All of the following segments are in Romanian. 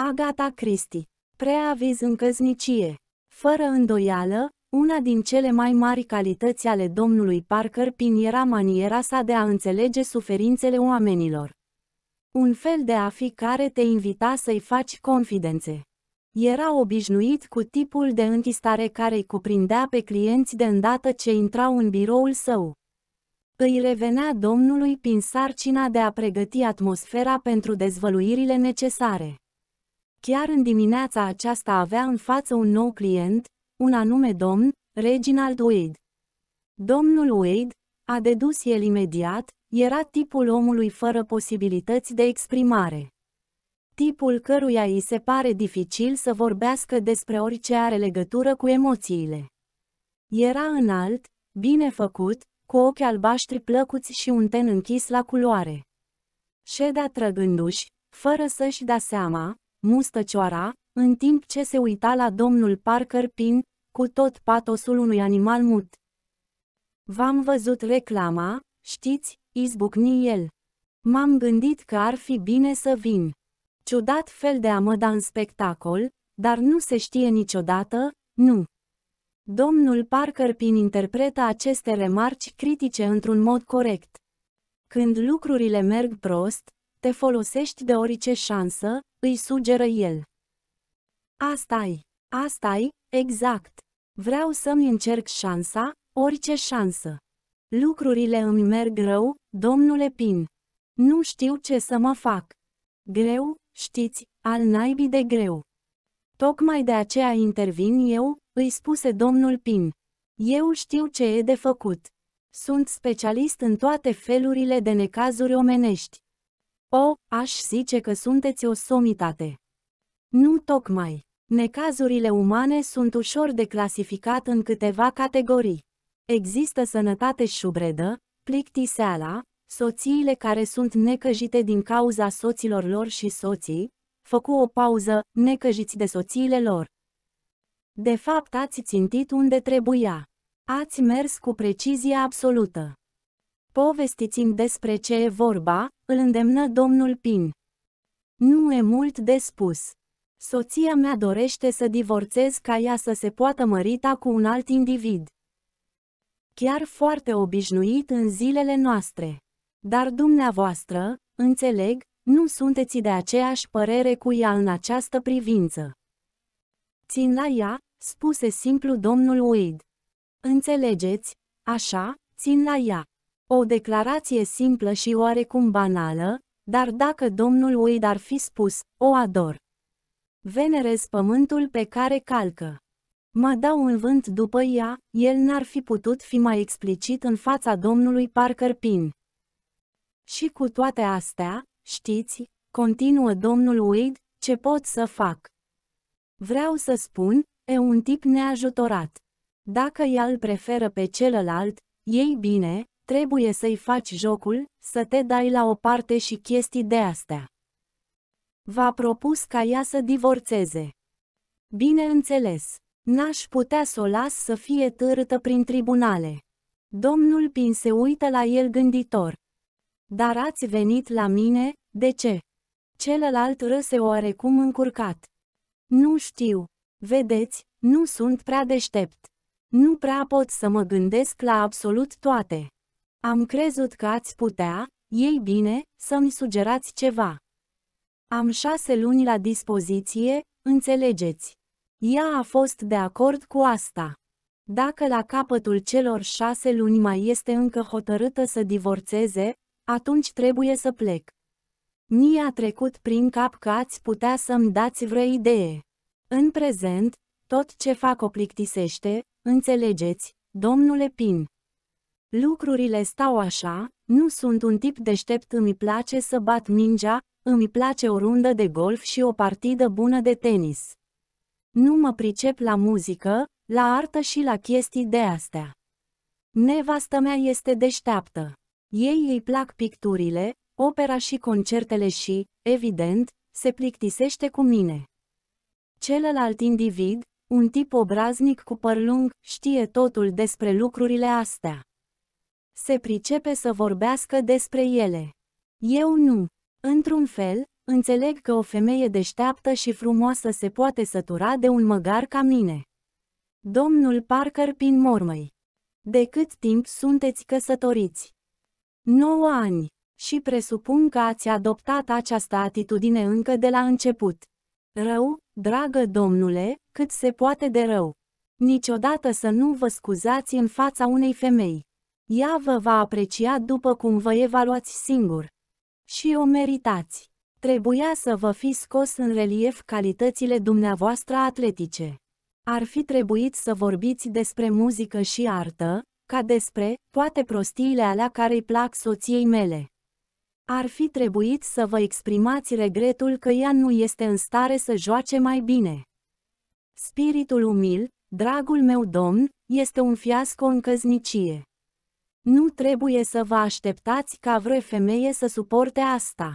Agata Cristi. Preaviz în căznicie. Fără îndoială, una din cele mai mari calități ale domnului Parker Pin era maniera sa de a înțelege suferințele oamenilor. Un fel de a fi care te invita să-i faci confidențe. Era obișnuit cu tipul de închistare care îi cuprindea pe clienți de îndată ce intrau în biroul său. Îi revenea domnului Pin sarcina de a pregăti atmosfera pentru dezvăluirile necesare. Chiar în dimineața aceasta avea în față un nou client, un anume domn, Reginald Wade. Domnul Wade, a dedus el imediat, era tipul omului fără posibilități de exprimare. Tipul căruia îi se pare dificil să vorbească despre orice are legătură cu emoțiile. Era înalt, bine făcut, cu ochi albaștri plăcuți și un ten închis la culoare. Ședea trăgându-și, fără să-și da seama, mustăcioara, în timp ce se uita la domnul Parker Pin, cu tot patosul unui animal mut. V-am văzut reclama, știți, izbucni el. M-am gândit că ar fi bine să vin. Ciudat fel de a mă da în spectacol, dar nu se știe niciodată, nu. Domnul Parker Pin interpretă aceste remarci critice într-un mod corect. Când lucrurile merg prost, te folosești de orice șansă, îi sugeră el. Asta-i, asta-i, exact. Vreau să-mi încerc șansa, orice șansă. Lucrurile îmi merg rău, domnule Pin. Nu știu ce să mă fac. Greu, știți, al naibii de greu. Tocmai de aceea intervin eu, îi spuse domnul Pin. Eu știu ce e de făcut. Sunt specialist în toate felurile de necazuri omenești. O, aș zice că sunteți o somitate. Nu tocmai. Necazurile umane sunt ușor de clasificat în câteva categorii. Există sănătate șubredă, plictiseala, soțiile care sunt necăjite din cauza soților lor și soții, făcu o pauză, necăjiți de soțiile lor. De fapt ați țintit unde trebuia. Ați mers cu precizie absolută. Povestiți-mi despre ce e vorba, îl îndemnă domnul Pin. Nu e mult de spus. Soția mea dorește să divorțez ca ea să se poată mărita cu un alt individ. Chiar foarte obișnuit în zilele noastre. Dar dumneavoastră, înțeleg, nu sunteți de aceeași părere cu ea în această privință. Țin la ea, spuse simplu domnul Wade. Înțelegeți? Așa, țin la ea. O declarație simplă și oarecum banală, dar dacă domnul Wade ar fi spus, o ador. Venerez pământul pe care calcă. Mă dau în vânt după ea, el n-ar fi putut fi mai explicit în fața domnului Parker Pin. Și cu toate astea, știți, continuă domnul Wade, ce pot să fac. Vreau să spun, e un tip neajutorat. Dacă ea îl preferă pe celălalt, ei bine, Trebuie să-i faci jocul, să te dai la o parte și chestii de astea. V-a propus ca ea să divorțeze. Bineînțeles, n-aș putea să o las să fie târâtă prin tribunale. Domnul Pin se uită la el gânditor. Dar ați venit la mine, de ce? Celălalt râse oarecum încurcat. Nu știu. Vedeți, nu sunt prea deștept. Nu prea pot să mă gândesc la absolut toate. Am crezut că ați putea, ei bine, să-mi sugerați ceva. Am șase luni la dispoziție, înțelegeți. Ea a fost de acord cu asta. Dacă la capătul celor șase luni mai este încă hotărâtă să divorțeze, atunci trebuie să plec. Mi-a trecut prin cap că ați putea să-mi dați vreo idee. În prezent, tot ce fac o plictisește, înțelegeți, domnule Pin. Lucrurile stau așa, nu sunt un tip deștept, îmi place să bat mingea, îmi place o rundă de golf și o partidă bună de tenis. Nu mă pricep la muzică, la artă și la chestii de astea. Nevastă mea este deșteaptă. Ei îi plac picturile, opera și concertele și, evident, se plictisește cu mine. Celălalt individ, un tip obraznic cu păr lung, știe totul despre lucrurile astea se pricepe să vorbească despre ele. Eu nu. Într-un fel, înțeleg că o femeie deșteaptă și frumoasă se poate sătura de un măgar ca mine. Domnul Parker pin mormăi. De cât timp sunteți căsătoriți? 9 ani. Și presupun că ați adoptat această atitudine încă de la început. Rău, dragă domnule, cât se poate de rău. Niciodată să nu vă scuzați în fața unei femei. Ea vă va aprecia după cum vă evaluați singur. Și o meritați. Trebuia să vă fi scos în relief calitățile dumneavoastră atletice. Ar fi trebuit să vorbiți despre muzică și artă, ca despre toate prostiile alea care îi plac soției mele. Ar fi trebuit să vă exprimați regretul că ea nu este în stare să joace mai bine. Spiritul umil, dragul meu domn, este un fiasco în căznicie. Nu trebuie să vă așteptați ca vreo femeie să suporte asta.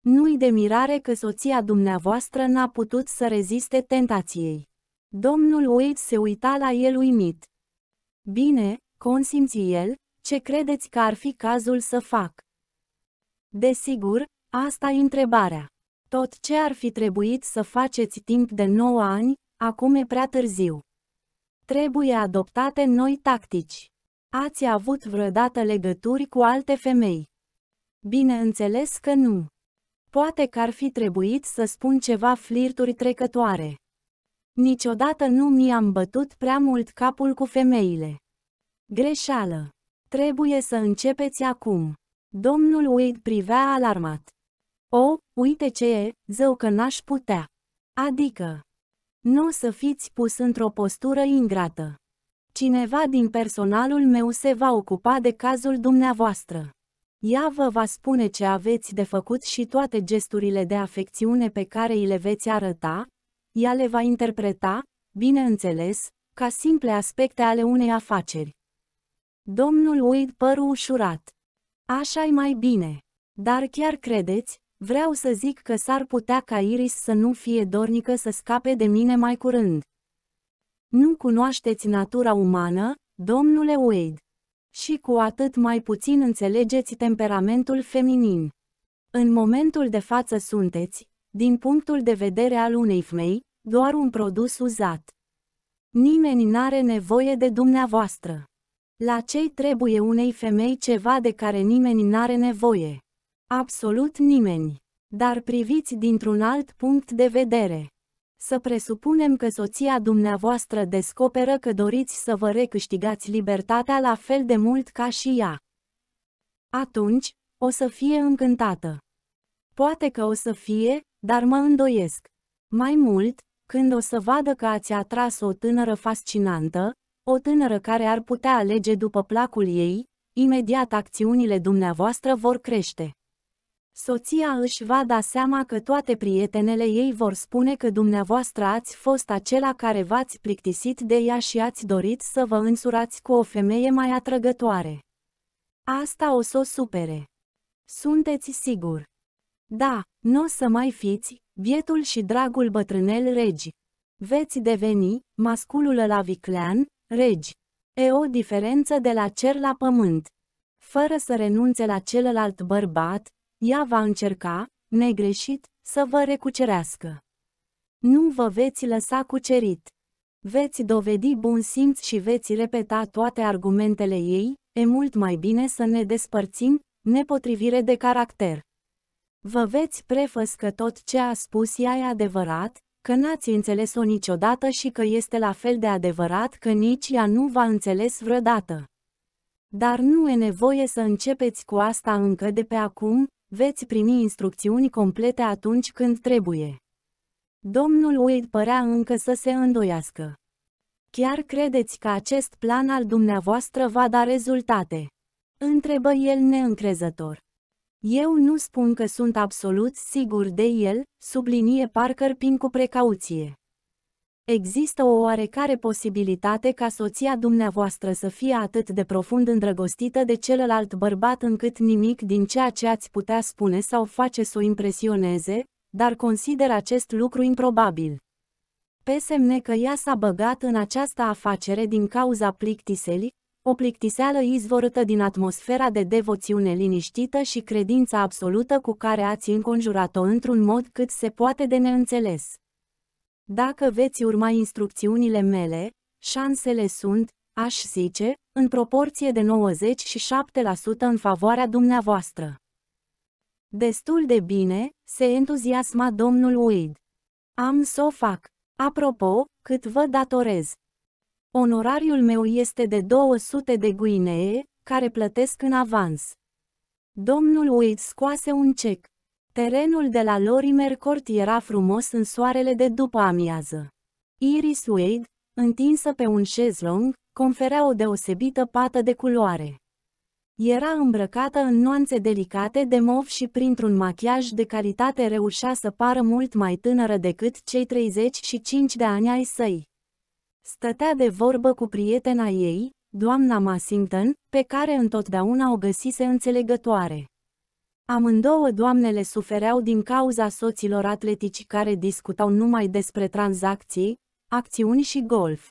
Nu-i de mirare că soția dumneavoastră n-a putut să reziste tentației. Domnul Wade se uita la el uimit. Bine, consimți el, ce credeți că ar fi cazul să fac? Desigur, asta e întrebarea. Tot ce ar fi trebuit să faceți timp de 9 ani, acum e prea târziu. Trebuie adoptate noi tactici. Ați avut vreodată legături cu alte femei? Bineînțeles că nu. Poate că ar fi trebuit să spun ceva flirturi trecătoare. Niciodată nu mi-am bătut prea mult capul cu femeile. Greșeală. Trebuie să începeți acum. Domnul Wade privea alarmat. O, uite ce e, zău că n-aș putea. Adică, nu să fiți pus într-o postură ingrată. Cineva din personalul meu se va ocupa de cazul dumneavoastră. Ea vă va spune ce aveți de făcut și toate gesturile de afecțiune pe care îi le veți arăta, ea le va interpreta, bineînțeles, ca simple aspecte ale unei afaceri. Domnul Wade păru ușurat. așa e mai bine. Dar chiar credeți, vreau să zic că s-ar putea ca Iris să nu fie dornică să scape de mine mai curând. Nu cunoașteți natura umană, domnule Wade. Și cu atât mai puțin înțelegeți temperamentul feminin. În momentul de față sunteți, din punctul de vedere al unei femei, doar un produs uzat. Nimeni n-are nevoie de dumneavoastră. La cei trebuie unei femei ceva de care nimeni n-are nevoie? Absolut nimeni. Dar priviți dintr-un alt punct de vedere. Să presupunem că soția dumneavoastră descoperă că doriți să vă recâștigați libertatea la fel de mult ca și ea. Atunci, o să fie încântată. Poate că o să fie, dar mă îndoiesc. Mai mult, când o să vadă că ați atras o tânără fascinantă, o tânără care ar putea alege după placul ei, imediat acțiunile dumneavoastră vor crește. Soția își va da seama că toate prietenele ei vor spune că dumneavoastră ați fost acela care v-ați plictisit de ea și ați dorit să vă însurați cu o femeie mai atrăgătoare. Asta o să o supere. Sunteți sigur. Da, nu o să mai fiți, bietul și dragul bătrânel regi. Veți deveni, masculul la viclean, regi. E o diferență de la cer la pământ. Fără să renunțe la celălalt bărbat, ea va încerca, negreșit, să vă recucerească. Nu vă veți lăsa cucerit. Veți dovedi bun simț și veți repeta toate argumentele ei, e mult mai bine să ne despărțim, nepotrivire de caracter. Vă veți prefăs că tot ce a spus ea e adevărat, că n-ați înțeles-o niciodată și că este la fel de adevărat că nici ea nu v-a înțeles vreodată. Dar nu e nevoie să începeți cu asta încă de pe acum, Veți primi instrucțiuni complete atunci când trebuie. Domnul Wade părea încă să se îndoiască. Chiar credeți că acest plan al dumneavoastră va da rezultate? Întrebă el neîncrezător. Eu nu spun că sunt absolut sigur de el, sublinie Parker Pin cu precauție. Există o oarecare posibilitate ca soția dumneavoastră să fie atât de profund îndrăgostită de celălalt bărbat încât nimic din ceea ce ați putea spune sau face să o impresioneze, dar consider acest lucru improbabil. Pe semne că ea s-a băgat în această afacere din cauza plictiselii, o plictiseală izvorâtă din atmosfera de devoțiune liniștită și credința absolută cu care ați înconjurat-o într-un mod cât se poate de neînțeles. Dacă veți urma instrucțiunile mele, șansele sunt, aș zice, în proporție de 97% în favoarea dumneavoastră. Destul de bine, se entuziasma domnul Wade. Am să o fac. Apropo, cât vă datorez? Onorariul meu este de 200 de guinee, care plătesc în avans. Domnul Wade scoase un cec. Terenul de la Lorimer Court era frumos în soarele de după amiază. Iris Wade, întinsă pe un șezlong, conferea o deosebită pată de culoare. Era îmbrăcată în nuanțe delicate de mov și printr-un machiaj de calitate reușea să pară mult mai tânără decât cei 35 de ani ai săi. Stătea de vorbă cu prietena ei, doamna Massington, pe care întotdeauna o găsise înțelegătoare. Amândouă doamnele sufereau din cauza soților atletici care discutau numai despre tranzacții, acțiuni și golf.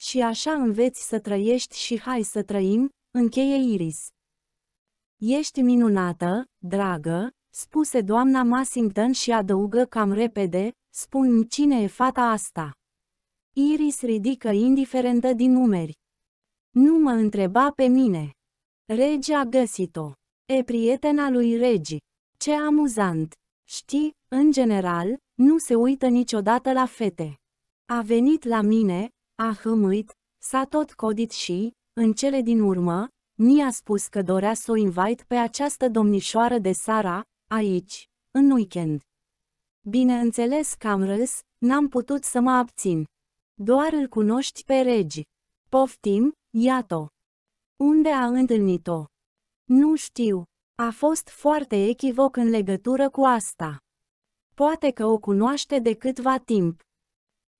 Și așa înveți să trăiești și hai să trăim, încheie Iris. Ești minunată, dragă, spuse doamna Massington și adăugă cam repede, spun cine e fata asta. Iris ridică indiferentă din numeri. Nu mă întreba pe mine. regia găsit-o. E prietena lui Regi. Ce amuzant! Știi, în general, nu se uită niciodată la fete. A venit la mine, a hâmuit, s-a tot codit și, în cele din urmă, mi-a spus că dorea să o invite pe această domnișoară de Sara, aici, în weekend. Bineînțeles că am râs, n-am putut să mă abțin. Doar îl cunoști pe regi. Poftim, iată. Unde a întâlnit-o? Nu știu. A fost foarte echivoc în legătură cu asta. Poate că o cunoaște de câtva timp.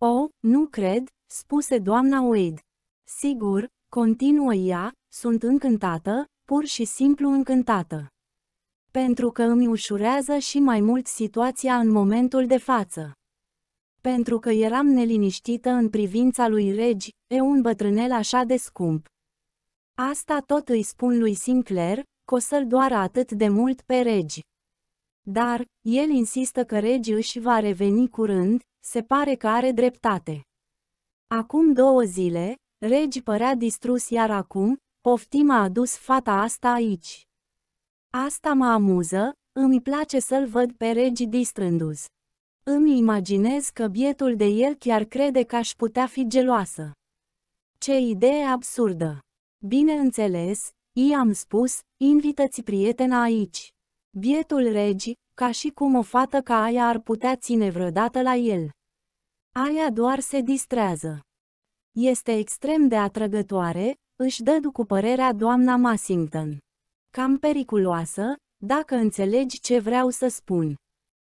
O, oh, nu cred, spuse doamna Wade. Sigur, continuă ea, sunt încântată, pur și simplu încântată. Pentru că îmi ușurează și mai mult situația în momentul de față. Pentru că eram neliniștită în privința lui Regi, e un bătrânel așa de scump. Asta tot îi spun lui Sinclair, că o să-l doară atât de mult pe regi. Dar, el insistă că regi își va reveni curând, se pare că are dreptate. Acum două zile, regi părea distrus iar acum, poftim a adus fata asta aici. Asta mă amuză, îmi place să-l văd pe regi distrându-s. Îmi imaginez că bietul de el chiar crede că aș putea fi geloasă. Ce idee absurdă! Bineînțeles, i-am spus, invitați prietena aici. Bietul regi, ca și cum o fată ca aia ar putea ține vreodată la el. Aia doar se distrează. Este extrem de atrăgătoare, își dă cu părerea doamna Massington. Cam periculoasă, dacă înțelegi ce vreau să spun.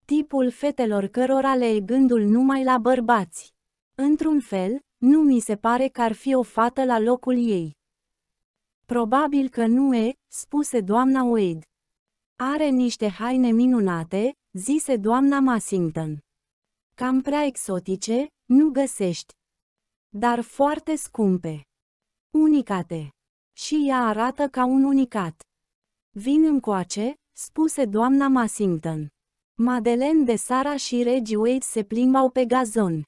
Tipul fetelor cărora le e gândul numai la bărbați. Într-un fel, nu mi se pare că ar fi o fată la locul ei. Probabil că nu e, spuse doamna Wade. Are niște haine minunate, zise doamna Massington. Cam prea exotice, nu găsești. Dar foarte scumpe. Unicate. Și ea arată ca un unicat. Vin încoace, spuse doamna Massington. Madeleine de Sara și Reggie Wade se plimbau pe gazon.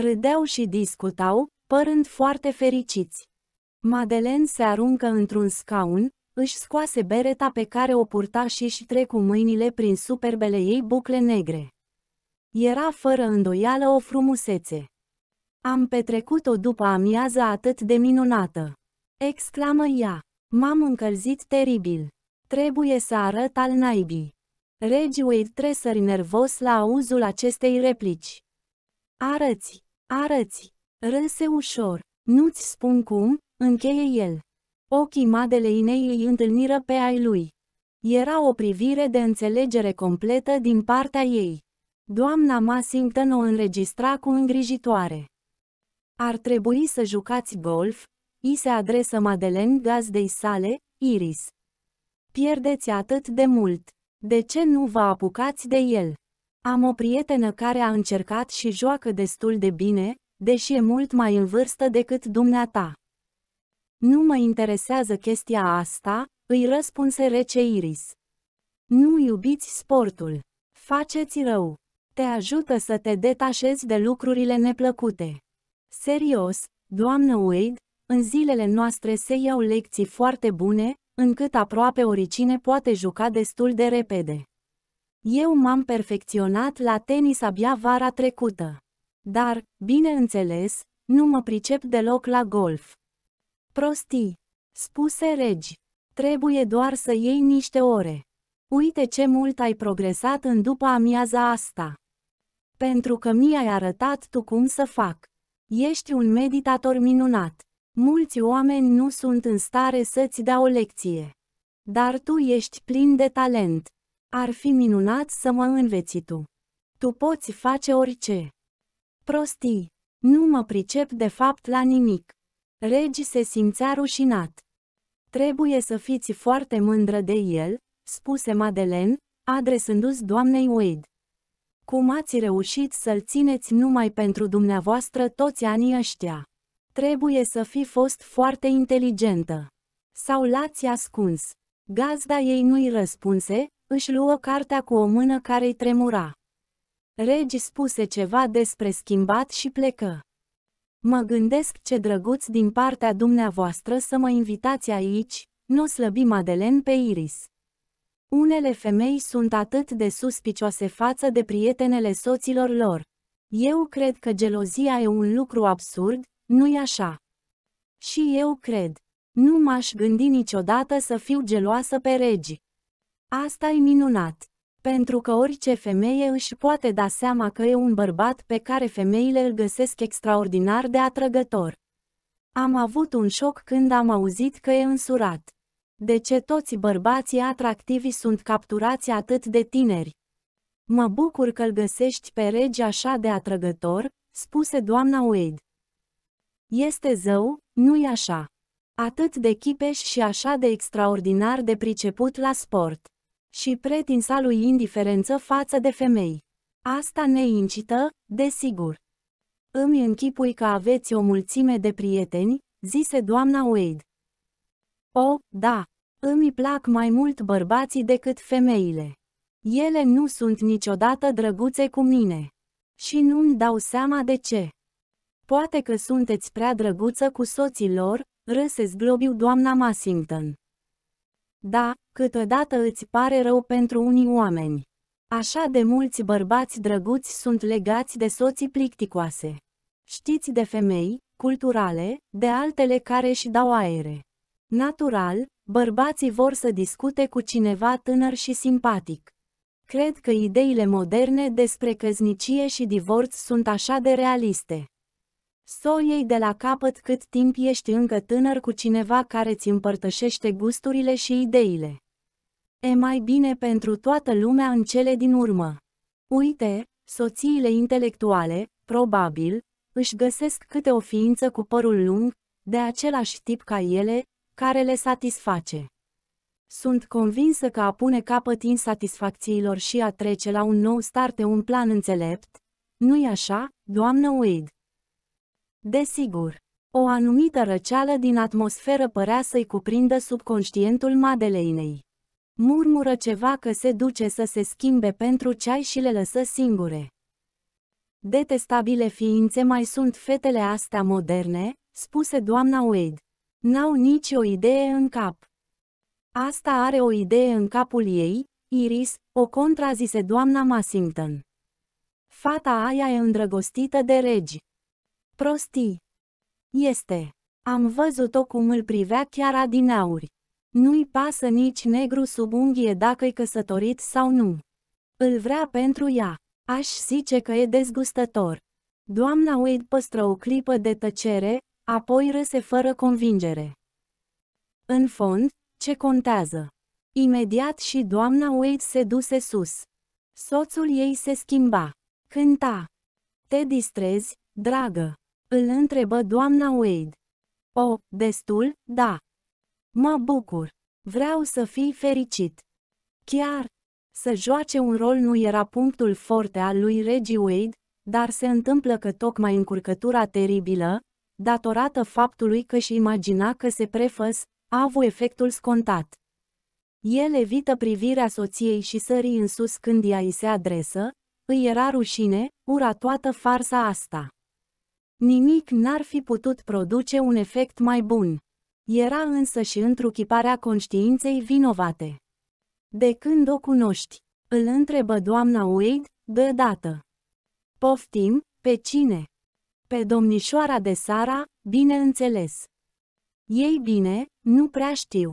Râdeau și discutau, părând foarte fericiți. Madeleine se aruncă într-un scaun, își scoase bereta pe care o purta și își trecu mâinile prin superbele ei bucle negre. Era fără îndoială o frumusețe. Am petrecut o după amiază atât de minunată. Exclamă ea. M-am încălzit teribil. Trebuie să arăt al naibii. Regiu îi tresări nervos la auzul acestei replici. Arăți, arăți, râse ușor. Nu-ți spun cum, Încheie el. Ochii Madeleinei îi întâlniră pe ai lui. Era o privire de înțelegere completă din partea ei. Doamna Massington o înregistra cu îngrijitoare. Ar trebui să jucați golf? I se adresă Madeleine gazdei sale, Iris. Pierdeți atât de mult. De ce nu vă apucați de el? Am o prietenă care a încercat și joacă destul de bine, deși e mult mai în vârstă decât dumneata. Nu mă interesează chestia asta, îi răspunse rece Iris. Nu iubiți sportul. Faceți rău. Te ajută să te detașezi de lucrurile neplăcute. Serios, doamnă Wade, în zilele noastre se iau lecții foarte bune, încât aproape oricine poate juca destul de repede. Eu m-am perfecționat la tenis abia vara trecută. Dar, bineînțeles, nu mă pricep deloc la golf. Prostii, spuse regi. Trebuie doar să iei niște ore. Uite ce mult ai progresat în după amiaza asta. Pentru că mi-ai arătat tu cum să fac. Ești un meditator minunat. Mulți oameni nu sunt în stare să-ți dea o lecție. Dar tu ești plin de talent. Ar fi minunat să mă înveți tu. Tu poți face orice. Prostii. Nu mă pricep de fapt la nimic. Regi se simțea rușinat. Trebuie să fiți foarte mândră de el, spuse Madeleine, adresându-se doamnei Wade. Cum ați reușit să-l țineți numai pentru dumneavoastră toți anii ăștia? Trebuie să fi fost foarte inteligentă. Sau l-ați ascuns? Gazda ei nu-i răspunse, își luă cartea cu o mână care-i tremura. Regi spuse ceva despre schimbat și plecă. Mă gândesc ce drăguț din partea dumneavoastră să mă invitați aici, nu slăbi Madeleine pe Iris. Unele femei sunt atât de suspicioase față de prietenele soților lor. Eu cred că gelozia e un lucru absurd, nu-i așa? Și eu cred. Nu m-aș gândi niciodată să fiu geloasă pe regi. Asta e minunat pentru că orice femeie își poate da seama că e un bărbat pe care femeile îl găsesc extraordinar de atrăgător. Am avut un șoc când am auzit că e însurat. De ce toți bărbații atractivi sunt capturați atât de tineri? Mă bucur că îl găsești pe regi așa de atrăgător, spuse doamna Wade. Este zău, nu-i așa. Atât de chipeș și așa de extraordinar de priceput la sport și pretinsa lui indiferență față de femei. Asta ne incită, desigur. Îmi închipui că aveți o mulțime de prieteni, zise doamna Wade. O, da, îmi plac mai mult bărbații decât femeile. Ele nu sunt niciodată drăguțe cu mine. Și nu-mi dau seama de ce. Poate că sunteți prea drăguță cu soții lor, râse zglobiu doamna Massington. Da, câteodată îți pare rău pentru unii oameni. Așa de mulți bărbați drăguți sunt legați de soții plicticoase. Știți de femei, culturale, de altele care își dau aere. Natural, bărbații vor să discute cu cineva tânăr și simpatic. Cred că ideile moderne despre căznicie și divorț sunt așa de realiste. Soiei de la capăt cât timp ești încă tânăr cu cineva care ți împărtășește gusturile și ideile. E mai bine pentru toată lumea în cele din urmă. Uite, soțiile intelectuale, probabil, își găsesc câte o ființă cu părul lung, de același tip ca ele, care le satisface. Sunt convinsă că a pune capăt insatisfacțiilor și a trece la un nou start e un plan înțelept, nu-i așa, doamnă Wade? Desigur, o anumită răceală din atmosferă părea să-i cuprindă subconștientul Madeleinei. Murmură ceva că se duce să se schimbe pentru ceai și le lăsă singure. Detestabile ființe mai sunt fetele astea moderne, spuse doamna Wade. N-au nicio idee în cap. Asta are o idee în capul ei, Iris, o contrazise doamna Massington. Fata aia e îndrăgostită de regi. Prostii. Este. Am văzut-o cum îl privea chiar adinauri. Nu-i pasă nici negru sub unghie dacă-i căsătorit sau nu. Îl vrea pentru ea. Aș zice că e dezgustător. Doamna Wade păstră o clipă de tăcere, apoi râse fără convingere. În fond, ce contează? Imediat și doamna Wade se duse sus. Soțul ei se schimba. Cânta. Te distrezi, dragă. Îl întrebă doamna Wade. O, destul, da. Mă bucur. Vreau să fii fericit. Chiar, să joace un rol nu era punctul forte al lui Reggie Wade, dar se întâmplă că tocmai încurcătura teribilă, datorată faptului că și imagina că se prefăs, a avut efectul scontat. El evită privirea soției și sării în sus când ea îi se adresă, îi era rușine, ura toată farsa asta. Nimic n-ar fi putut produce un efect mai bun. Era însă și întruchiparea conștiinței vinovate. De când o cunoști? Îl întrebă doamna Wade, deodată. Poftim, pe cine? Pe domnișoara de Sara, bineînțeles. Ei bine, nu prea știu.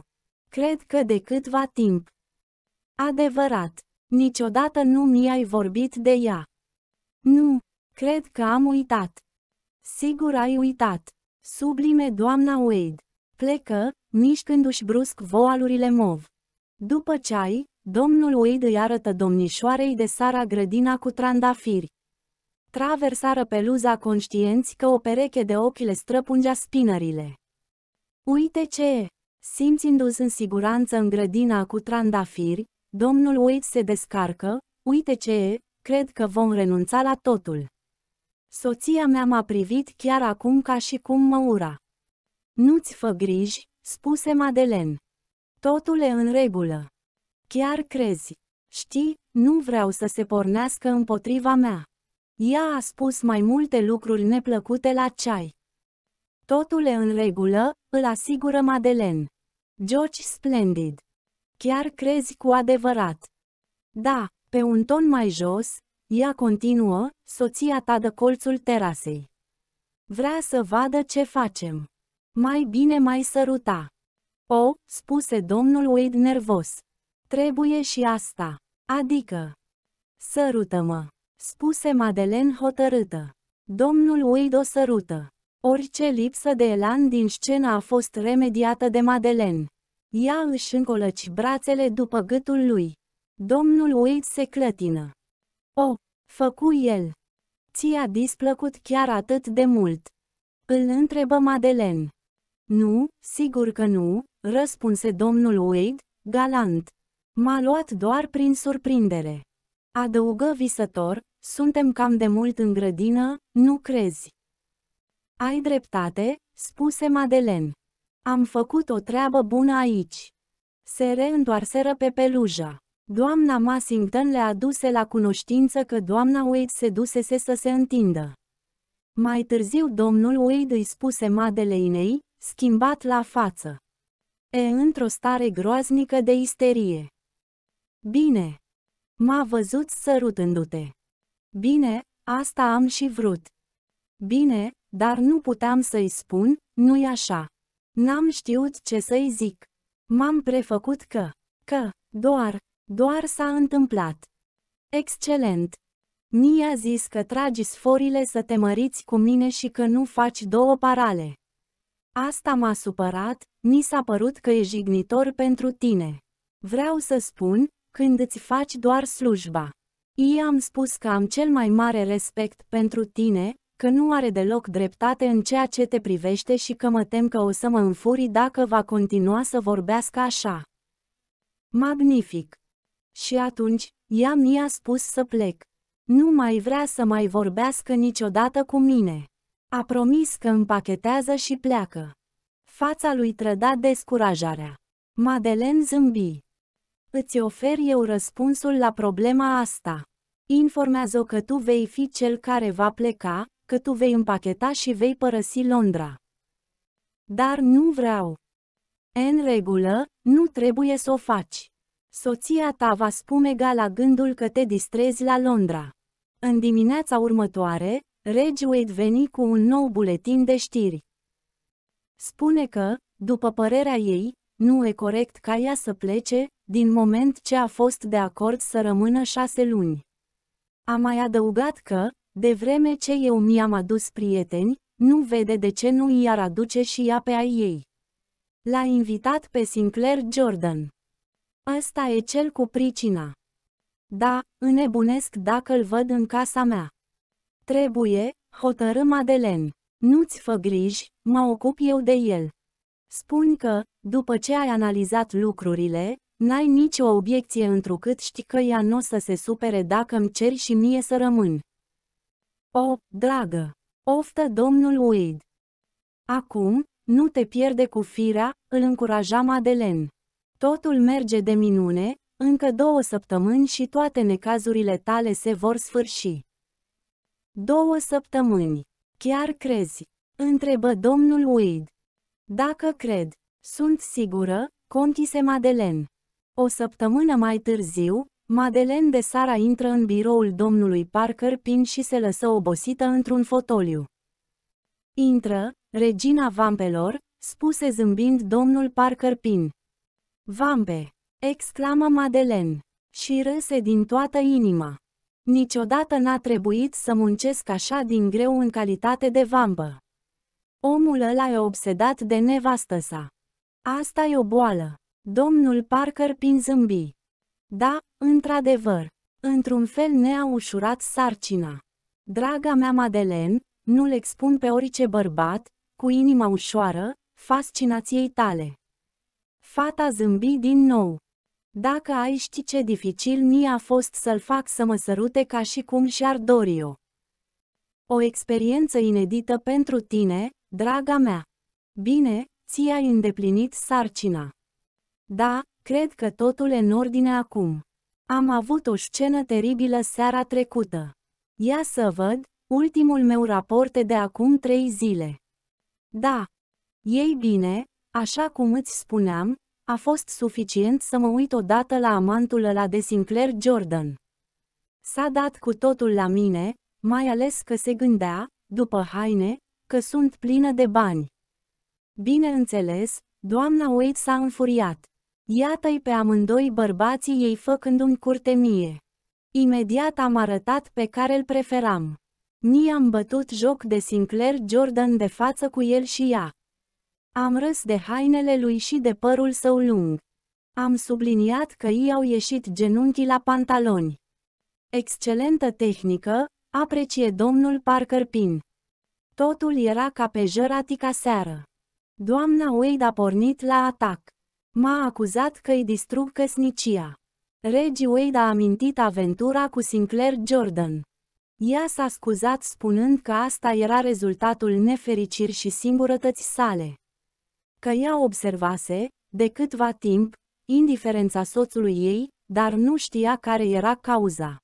Cred că de câtva timp. Adevărat, niciodată nu mi-ai vorbit de ea. Nu, cred că am uitat. Sigur ai uitat. Sublime doamna Wade. Plecă, mișcându-și brusc voalurile mov. După ceai, domnul Wade îi arătă domnișoarei de Sara grădina cu trandafiri. Traversară peluza conștienți că o pereche de ochi le străpungea spinările. Uite ce e! Simțindu-se în siguranță în grădina cu trandafiri, domnul Wade se descarcă, uite ce e, cred că vom renunța la totul. Soția mea m-a privit chiar acum ca și cum mă ura. Nu-ți fă griji, spuse Madeleine. Totul e în regulă. Chiar crezi. Știi, nu vreau să se pornească împotriva mea. Ea a spus mai multe lucruri neplăcute la ceai. Totul e în regulă, îl asigură Madeleine. George splendid. Chiar crezi cu adevărat. Da, pe un ton mai jos, ea continuă, soția ta dă colțul terasei. Vrea să vadă ce facem. Mai bine mai săruta. O, spuse domnul Wade nervos. Trebuie și asta. Adică. Sărută-mă, spuse Madeleine hotărâtă. Domnul Wade o sărută. Orice lipsă de elan din scenă a fost remediată de Madeleine. Ea își încolăci brațele după gâtul lui. Domnul Wade se clătină. O, oh, făcu el. Ți-a displăcut chiar atât de mult? Îl întrebă Madeleine. Nu, sigur că nu, răspunse domnul Wade, galant. M-a luat doar prin surprindere. Adăugă visător, suntem cam de mult în grădină, nu crezi? Ai dreptate, spuse Madeleine. Am făcut o treabă bună aici. Se reîntoarseră pe pelujă. Doamna Massington le aduse la cunoștință că doamna Wade se dusese să se întindă. Mai târziu domnul Wade îi spuse Madeleinei, schimbat la față. E într-o stare groaznică de isterie. Bine. M-a văzut sărutându-te. Bine, asta am și vrut. Bine, dar nu puteam să-i spun, nu-i așa. N-am știut ce să-i zic. M-am prefăcut că, că, doar, doar s-a întâmplat. Excelent! a zis că tragi sforile să te măriți cu mine și că nu faci două parale. Asta m-a supărat, mi s-a părut că e jignitor pentru tine. Vreau să spun, când îți faci doar slujba. I-am spus că am cel mai mare respect pentru tine, că nu are deloc dreptate în ceea ce te privește și că mă tem că o să mă înfuri dacă va continua să vorbească așa. Magnific! Și atunci, ea mi-a spus să plec. Nu mai vrea să mai vorbească niciodată cu mine. A promis că împachetează și pleacă. Fața lui trăda descurajarea. Madeleine zâmbi. Îți ofer eu răspunsul la problema asta. Informează-o că tu vei fi cel care va pleca, că tu vei împacheta și vei părăsi Londra. Dar nu vreau. În regulă, nu trebuie să o faci. Soția ta va spumega la gândul că te distrezi la Londra. În dimineața următoare, Regi Wade veni cu un nou buletin de știri. Spune că, după părerea ei, nu e corect ca ea să plece, din moment ce a fost de acord să rămână șase luni. A mai adăugat că, de vreme ce eu mi-am adus prieteni, nu vede de ce nu i-ar aduce și ea pe a ei. L-a invitat pe Sinclair Jordan. Ăsta e cel cu pricina. Da, înnebunesc dacă îl văd în casa mea. Trebuie, hotărâ Madeleine. Nu-ți fă griji, mă ocup eu de el. Spun că, după ce ai analizat lucrurile, n-ai nicio obiecție întrucât știi că ea nu o să se supere dacă îmi ceri și mie să rămân. O, dragă! Oftă domnul Wade. Acum, nu te pierde cu firea, îl încuraja Madeleine. Totul merge de minune, încă două săptămâni și toate necazurile tale se vor sfârși. Două săptămâni. Chiar crezi? Întrebă domnul Weed. Dacă cred, sunt sigură, contise Madeleine. O săptămână mai târziu, Madeleine de Sara intră în biroul domnului Parker Pin și se lăsă obosită într-un fotoliu. Intră, regina vampelor, spuse zâmbind domnul Parker Pin. Vambe! exclamă Madeleine și râse din toată inima. Niciodată n-a trebuit să muncesc așa din greu în calitate de vambă. Omul ăla e obsedat de nevastă sa. Asta e o boală. Domnul Parker pin zâmbi. Da, într-adevăr, într-un fel ne-a ușurat sarcina. Draga mea Madeleine, nu-l expun pe orice bărbat, cu inima ușoară, fascinației tale. Fata zâmbi din nou. Dacă ai ști ce dificil mi a fost să-l fac să mă sărute ca și cum și-ar dori-o. O experiență inedită pentru tine, draga mea. Bine, ți-ai îndeplinit sarcina. Da, cred că totul e în ordine acum. Am avut o scenă teribilă seara trecută. Ia să văd, ultimul meu raport e de acum trei zile. Da. Ei bine, Așa cum îți spuneam, a fost suficient să mă uit odată la amantul ăla de Sinclair Jordan. S-a dat cu totul la mine, mai ales că se gândea, după haine, că sunt plină de bani. Bineînțeles, doamna Wade s-a înfuriat. Iată-i pe amândoi bărbații ei făcând un curte mie. Imediat am arătat pe care îl preferam. Ni am bătut joc de Sinclair Jordan de față cu el și ea. Am râs de hainele lui și de părul său lung. Am subliniat că i au ieșit genunchii la pantaloni. Excelentă tehnică, aprecie domnul Parker Pin. Totul era ca pe jăratica seară. Doamna Wade a pornit la atac. M-a acuzat că îi distrug căsnicia. Reggie Wade a amintit aventura cu Sinclair Jordan. Ea s-a scuzat spunând că asta era rezultatul nefericiri și singurătăți sale că ea observase, de câtva timp, indiferența soțului ei, dar nu știa care era cauza.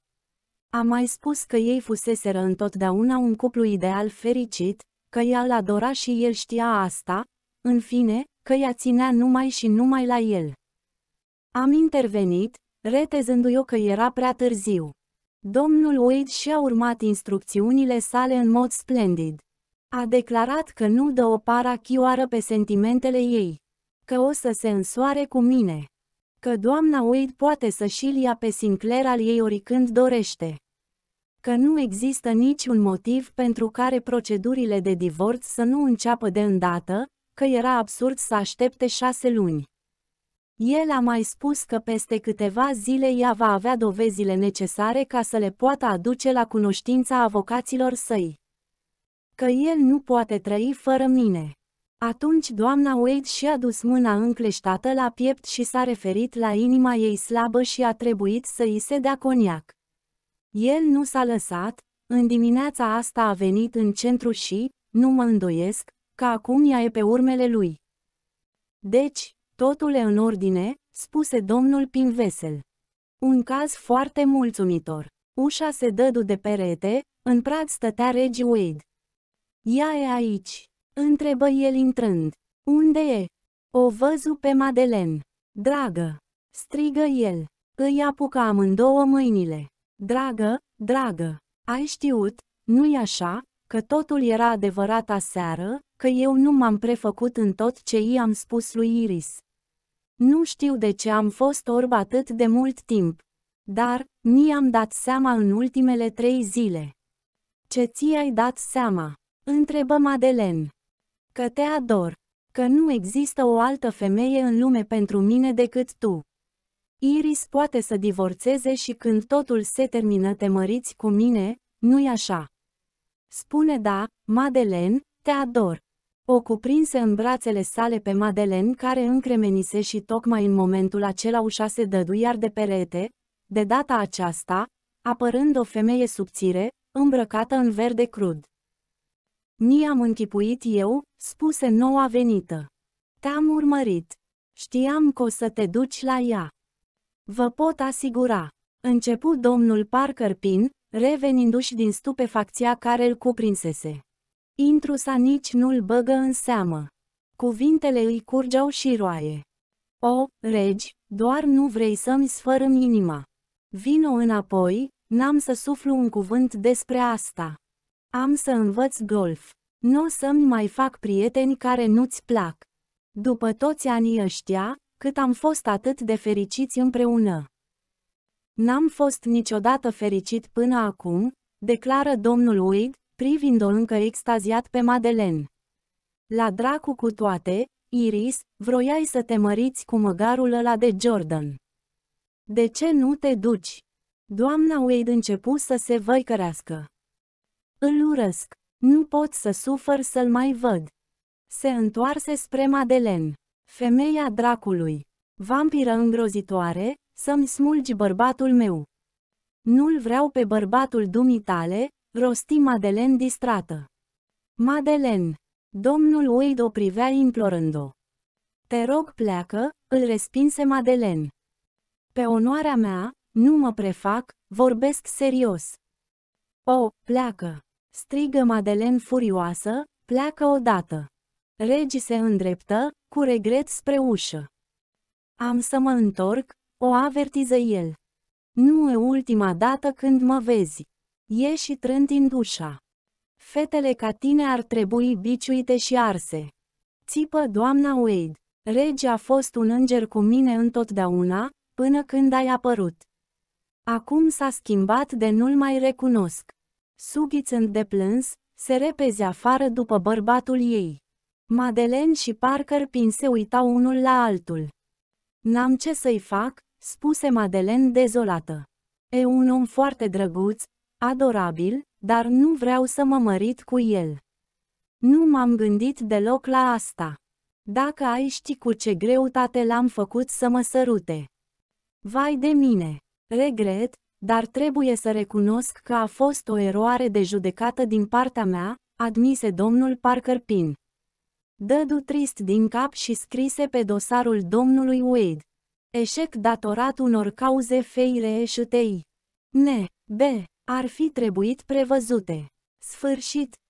A mai spus că ei fuseseră întotdeauna un cuplu ideal fericit, că ea l adora și el știa asta, în fine, că ea ținea numai și numai la el. Am intervenit, retezându-i o că era prea târziu. Domnul Wade și-a urmat instrucțiunile sale în mod splendid. A declarat că nu dă o parachioară pe sentimentele ei, că o să se însoare cu mine, că doamna Wade poate să și ia pe Sinclair al ei oricând dorește, că nu există niciun motiv pentru care procedurile de divorț să nu înceapă de îndată, că era absurd să aștepte șase luni. El a mai spus că peste câteva zile ea va avea dovezile necesare ca să le poată aduce la cunoștința avocaților săi că el nu poate trăi fără mine. Atunci doamna Wade și-a dus mâna încleștată la piept și s-a referit la inima ei slabă și a trebuit să îi se dea coniac. El nu s-a lăsat, în dimineața asta a venit în centru și, nu mă îndoiesc, că acum ea e pe urmele lui. Deci, totul e în ordine, spuse domnul Pinvesel. Un caz foarte mulțumitor. Ușa se dădu de perete, în prad stătea regi Wade. Ea e aici, întrebă el intrând. Unde e? O văzu pe Madeleine. Dragă, strigă el. Îi apucă amândouă mâinile. Dragă, dragă, ai știut, nu-i așa, că totul era adevărat aseară, că eu nu m-am prefăcut în tot ce i-am spus lui Iris. Nu știu de ce am fost orb atât de mult timp, dar mi-am dat seama în ultimele trei zile. Ce ți-ai dat seama? Întrebă Madeleine. Că te ador. Că nu există o altă femeie în lume pentru mine decât tu. Iris poate să divorțeze și când totul se termină te măriți cu mine, nu-i așa? Spune da, Madeleine, te ador. O cuprinse în brațele sale pe Madeleine care încremenise și tocmai în momentul acela ușa se dădu iar de perete, de data aceasta, apărând o femeie subțire, îmbrăcată în verde crud. Ni am închipuit eu, spuse noua venită. Te-am urmărit. Știam că o să te duci la ea. Vă pot asigura. Începu domnul Parker Pin, revenindu-și din stupefacția care îl cuprinsese. Intrusa nici nu-l băgă în seamă. Cuvintele îi curgeau și roaie. O, regi, doar nu vrei să-mi sfărâm inima. Vino înapoi, n-am să suflu un cuvânt despre asta. Am să învăț golf. Nu o să-mi mai fac prieteni care nu-ți plac. După toți anii ăștia, cât am fost atât de fericiți împreună. N-am fost niciodată fericit până acum, declară domnul Wig, privind-o încă extaziat pe Madeleine. La dracu cu toate, Iris, vroiai să te măriți cu măgarul ăla de Jordan. De ce nu te duci? Doamna Wade începu să se văicărească. Îl urăsc. Nu pot să sufăr să-l mai văd. Se întoarse spre Madeleine. Femeia dracului. Vampiră îngrozitoare, să-mi smulgi bărbatul meu. Nu-l vreau pe bărbatul dumitale, rosti Madeleine distrată. Madeleine. Domnul Wade o privea implorând-o. Te rog pleacă, îl respinse Madeleine. Pe onoarea mea, nu mă prefac, vorbesc serios. O, pleacă strigă Madeleine furioasă, pleacă odată. Regi se îndreptă, cu regret spre ușă. Am să mă întorc, o avertiză el. Nu e ultima dată când mă vezi. Ieși din dușa. Fetele ca tine ar trebui biciuite și arse. Țipă doamna Wade. Regi a fost un înger cu mine întotdeauna, până când ai apărut. Acum s-a schimbat de nu-l mai recunosc. Sughițând de plâns, se repezi afară după bărbatul ei. Madeleine și Parker Pin se uitau unul la altul. N-am ce să-i fac, spuse Madeleine dezolată. E un om foarte drăguț, adorabil, dar nu vreau să mă mărit cu el. Nu m-am gândit deloc la asta. Dacă ai ști cu ce greutate l-am făcut să mă sărute. Vai de mine! Regret, dar trebuie să recunosc că a fost o eroare de judecată din partea mea, admise domnul Parker Pin. Dădu trist din cap și scrise pe dosarul domnului Wade. Eșec datorat unor cauze feile și tei. Ne, b, ar fi trebuit prevăzute. Sfârșit.